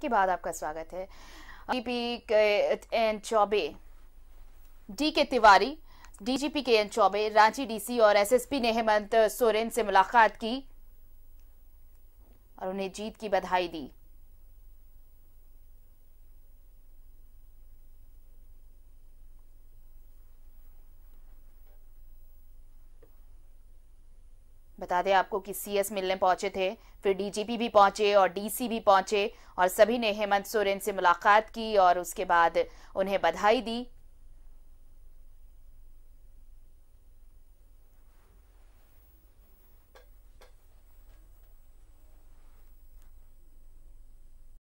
के बाद आपका स्वागत है DP N Choubey D K Tiwari DGP K N Choubey Ranchi DC और एसएसपी ने हेमंत सोरेन से मुलाकात की और उन्हें जीत की बधाई दी बता दें आपको कि सीएस मिलने पहुंचे थे फिर डीजीपी भी पहुंचे और डीसी भी पहुंचे और सभी ने हेमंत सोरेन से मुलाकात की और उसके बाद उन्हें बधाई दी